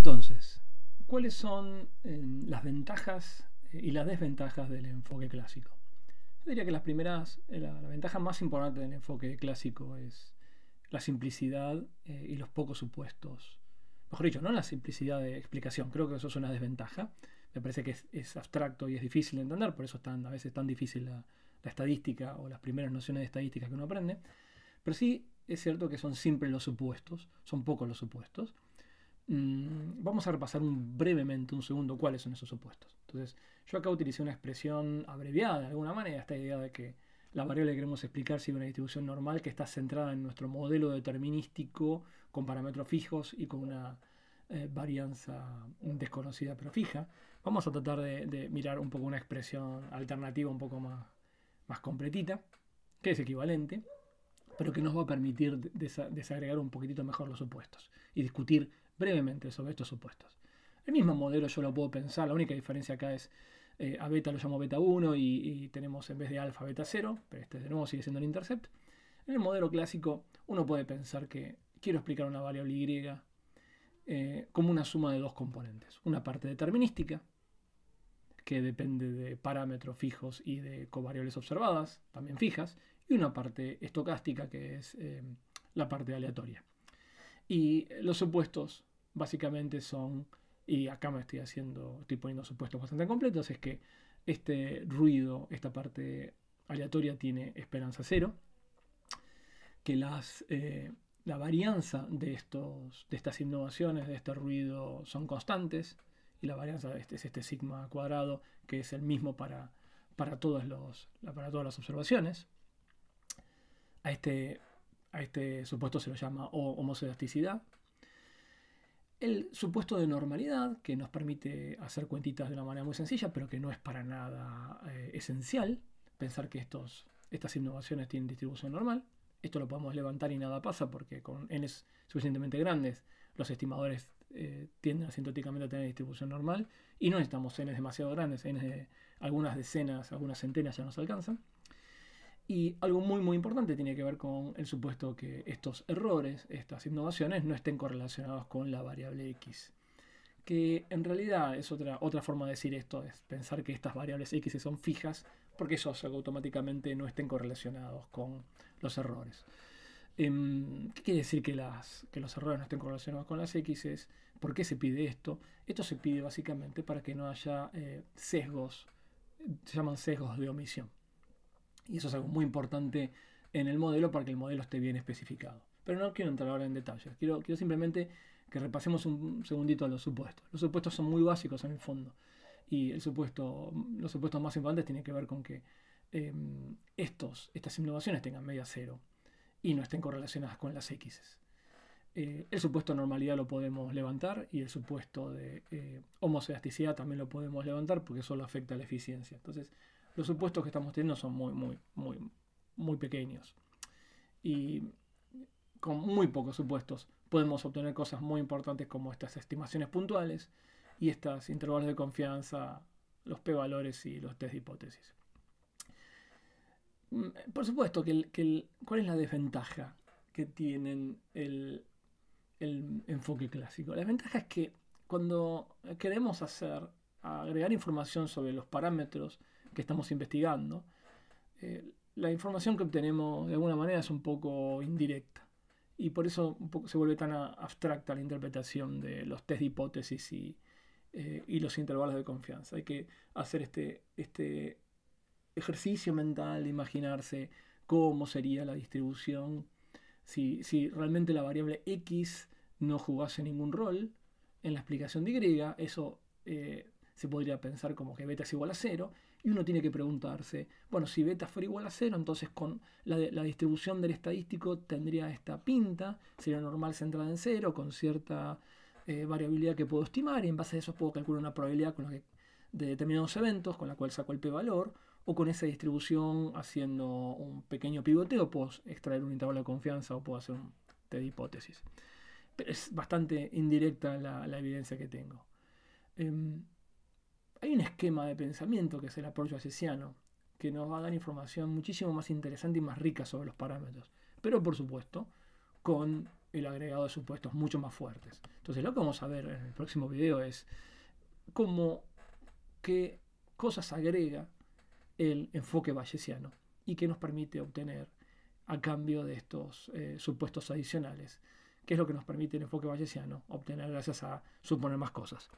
Entonces, ¿cuáles son em, las ventajas eh, y las desventajas del enfoque clásico? Yo diría que las primeras, eh, la, ventaja más importante del enfoque clásico es la simplicidad eh, y los pocos supuestos. Mejor dicho, no la simplicidad de explicación, creo que eso es una desventaja. Me parece que es, abstracto y es difícil de entender, por eso a veces es tan difícil la, estadística o las primeras nociones de estadística que uno aprende. Pero sí es cierto que son simples los supuestos, son pocos los supuestos. Mm, Vamos a repasar brevemente, un segundo, cuáles son esos supuestos. Entonces, yo acá utilicé una expresión abreviada de alguna manera, esta idea de que la variable que queremos explicar sigue una distribución normal que está centrada en nuestro modelo determinístico con parámetros fijos y con una eh, varianza desconocida pero fija. Vamos a tratar de, mirar un poco una expresión alternativa un poco más, más completita, que es equivalente, pero que nos va a permitir desagregar un poquitito mejor los supuestos y discutir brevemente sobre estos supuestos. El mismo modelo yo lo puedo pensar, la única diferencia acá es eh, a beta lo llamo beta 1 y, tenemos en vez de alfa beta 0, pero este de nuevo sigue siendo el intercept. En el modelo clásico uno puede pensar que quiero explicar una variable y eh, como una suma de dos componentes, una parte determinística que depende de parámetros fijos y de covariables observadas, también fijas, y una parte estocástica que es eh, la parte aleatoria. Y los supuestos básicamente son, y acá me estoy haciendo, estoy poniendo supuestos bastante completos, es que este ruido, esta parte aleatoria tiene esperanza cero, que las, eh, la varianza de, estos, de estas innovaciones, de este ruido, son constantes, y la varianza este, es este sigma cuadrado, que es el mismo para, para, los, para todas las observaciones. A este, a este supuesto se lo llama homocedasticidad el supuesto de normalidad, que nos permite hacer cuentitas de una manera muy sencilla, pero que no es para nada eh, esencial pensar que estos, estas innovaciones tienen distribución normal. Esto lo podemos levantar y nada pasa porque con n suficientemente grandes los estimadores eh, tienden asintóticamente a tener distribución normal y no necesitamos n demasiado grandes, n de algunas decenas, algunas centenas ya nos alcanzan. Y algo muy muy importante tiene que ver con el supuesto que estos errores, estas innovaciones, no estén correlacionados con la variable x. Que en realidad es otra, otra forma de decir esto, es pensar que estas variables x son fijas, porque eso automáticamente no estén correlacionados con los errores. Em, ¿Qué quiere decir que, las, que los errores no estén correlacionados con las X? ¿Por qué se pide esto? Esto se pide básicamente para que no haya eh, sesgos, se llaman sesgos de omisión. Y eso es algo muy importante en el modelo para que el modelo esté bien especificado. Pero no quiero entrar ahora en detalles, quiero, simplemente que repasemos un segundito a los supuestos. Los supuestos son muy básicos en el fondo y el supuesto, los supuestos más importantes tienen que ver con que em, estos, estas innovaciones tengan media cero y no estén correlacionadas con las X. Eh, el supuesto de normalidad lo podemos levantar y el supuesto de eh, también lo podemos levantar porque solo afecta a la eficiencia. Entonces, los supuestos que estamos teniendo son muy, muy, muy, muy pequeños. Y con muy pocos supuestos podemos obtener cosas muy importantes como estas estimaciones puntuales y estos intervalos de confianza, los p-valores y los test de hipótesis. Mm, por supuesto, que, ¿cuál es la desventaja que tienen el, enfoque clásico? La desventaja es que cuando queremos hacer, agregar información sobre los parámetros, que estamos investigando, eh, la información que obtenemos de alguna manera es un poco indirecta. Y por eso se vuelve tan abstracta la interpretación de los test de hipótesis y, eh, los intervalos de confianza. Hay que hacer este, este, ejercicio mental de imaginarse cómo sería la distribución si, realmente la variable X no jugase ningún rol en la explicación de Y. Eso eh, se podría pensar como que beta es igual a cero, y uno tiene que preguntarse, bueno, si beta fuera igual a cero, entonces con la, distribución del estadístico tendría esta pinta, sería normal centrada en cero, con cierta eh, variabilidad que puedo estimar, y en base a eso puedo calcular una probabilidad con de determinados eventos, con la cual saco el p-valor, o con esa distribución haciendo un pequeño pivoteo, puedo extraer un intervalo de confianza o puedo hacer un test de hipótesis. Pero es bastante indirecta la, evidencia que tengo. Em, hay un esquema de pensamiento que es el apoyo asesiano, que nos va a dar información muchísimo más interesante y más rica sobre los parámetros. Pero por supuesto, con el agregado de supuestos mucho más fuertes. Entonces lo que vamos a ver en el próximo video es cómo qué cosas agrega el enfoque bayesiano y qué nos permite obtener a cambio de estos eh, supuestos adicionales, Qué es lo que nos permite el enfoque bayesiano obtener gracias a suponer más cosas.